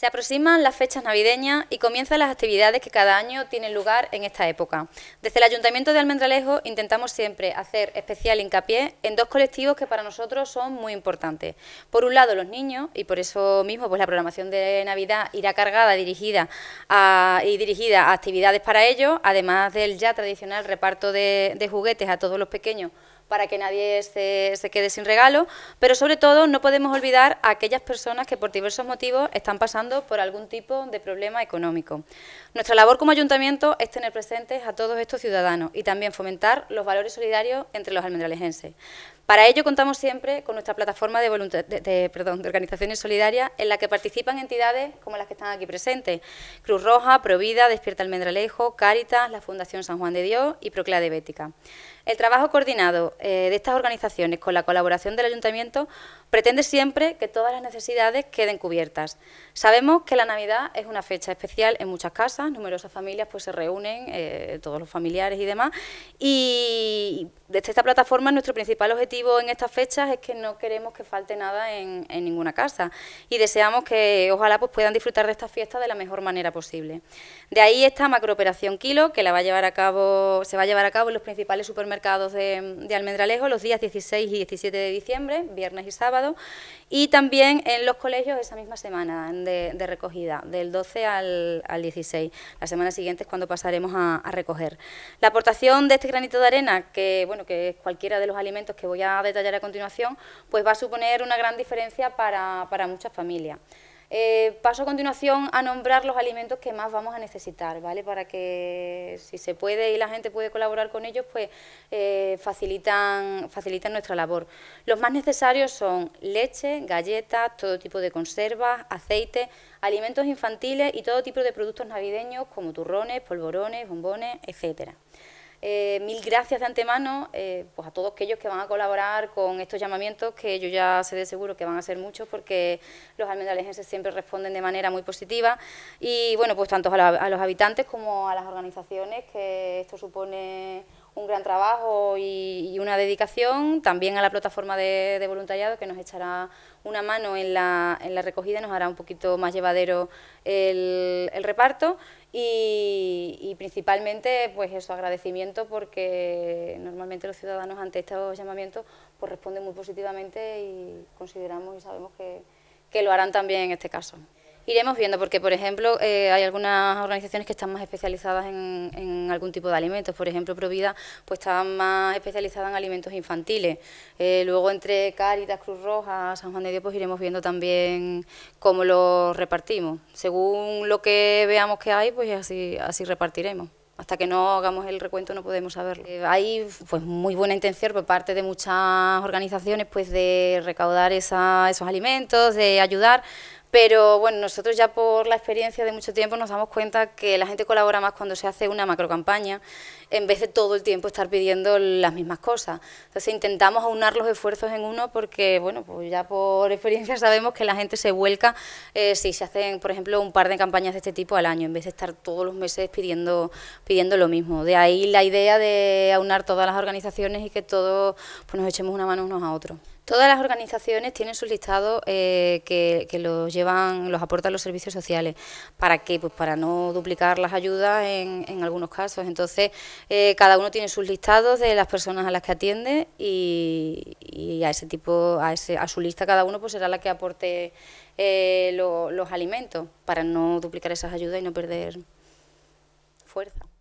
Se aproximan las fechas navideñas y comienzan las actividades que cada año tienen lugar en esta época. Desde el Ayuntamiento de Almendralejo intentamos siempre hacer especial hincapié en dos colectivos que para nosotros son muy importantes. Por un lado, los niños, y por eso mismo pues, la programación de Navidad irá cargada dirigida a, y dirigida a actividades para ellos, además del ya tradicional reparto de juguetes a todos los pequeños para que nadie se, quede sin regalo, pero sobre todo no podemos olvidar a aquellas personas que por diversos motivos están pasando por algún tipo de problema económico. Nuestra labor como ayuntamiento es tener presentes a todos estos ciudadanos y también fomentar los valores solidarios entre los almendralejenses. Para ello contamos siempre con nuestra plataforma de, organizaciones solidarias en la que participan entidades como las que están aquí presentes, Cruz Roja, Provida, Despierta Almendralejo, Cáritas, la Fundación San Juan de Dios y de Bética. El trabajo coordinado eh, de estas organizaciones con la colaboración del ayuntamiento pretende siempre que todas las necesidades queden cubiertas. Sabemos que la Navidad es una fecha especial en muchas casas, numerosas familias pues se reúnen, eh, todos los familiares y demás, y desde esta plataforma nuestro principal objetivo en estas fechas es que no queremos que falte nada en, ninguna casa y deseamos que ojalá pues puedan disfrutar de estas fiestas de la mejor manera posible. De ahí esta macrooperación Kilo que va a llevar a cabo, se va a llevar a cabo en los principales supermercados mercados de, Almendralejo los días 16 y 17 de diciembre, viernes y sábado, y también en los colegios esa misma semana de, recogida, del 12 al, 16. La semana siguiente es cuando pasaremos a, recoger. La aportación de este granito de arena, que bueno, que es cualquiera de los alimentos que voy a detallar a continuación, pues va a suponer una gran diferencia para muchas familias. Eh, paso a continuación a nombrar los alimentos que más vamos a necesitar, ¿vale? Para que si se puede y la gente puede colaborar con ellos, pues eh, facilitan, facilitan nuestra labor. Los más necesarios son leche, galletas, todo tipo de conservas, aceite, alimentos infantiles y todo tipo de productos navideños como turrones, polvorones, bombones, etcétera. Eh, mil gracias de antemano eh, pues a todos aquellos que van a colaborar con estos llamamientos, que yo ya sé de seguro que van a ser muchos, porque los almendralejenses siempre responden de manera muy positiva. Y bueno, pues tanto a los habitantes como a las organizaciones, que esto supone un gran trabajo y, una dedicación, también a la plataforma de, voluntariado que nos echará una mano en la, en la recogida, nos hará un poquito más llevadero el, reparto y, principalmente pues eso, agradecimiento porque normalmente los ciudadanos ante estos llamamientos pues responden muy positivamente y consideramos y sabemos que lo harán también en este caso. Iremos viendo, porque por ejemplo eh, hay algunas organizaciones que están más especializadas en, algún tipo de alimentos. Por ejemplo, Provida pues está más especializada en alimentos infantiles. Eh, luego entre Cáritas, Cruz Roja, San Juan de Dios, pues iremos viendo también cómo lo repartimos. Según lo que veamos que hay, pues así, así repartiremos hasta que no hagamos el recuento no podemos saberlo. Eh, hay pues muy buena intención por parte de muchas organizaciones pues de recaudar esos alimentos, de ayudar, pero bueno, nosotros ya por la experiencia de mucho tiempo nos damos cuenta que la gente colabora más cuando se hace una macro campaña en vez de todo el tiempo estar pidiendo las mismas cosas. Entonces intentamos aunar los esfuerzos en uno porque, bueno, pues ya por experiencia sabemos que la gente se vuelca eh, si se hacen, por ejemplo, un par de campañas de este tipo al año, en vez de estar todos los meses pidiendo, pidiendo lo mismo. De ahí la idea de aunar todas las organizaciones y que todos pues, nos echemos una mano unos a otros. Todas las organizaciones tienen sus listados eh, que, que, los llevan, los aportan los servicios sociales. ¿Para qué? Pues para no duplicar las ayudas en, en algunos casos. Entonces, eh, cada uno tiene sus listados de las personas a las que atiende y, y a ese tipo, a, ese, a su lista cada uno pues será la que aporte eh, los alimentos para no duplicar esas ayudas y no perder fuerza.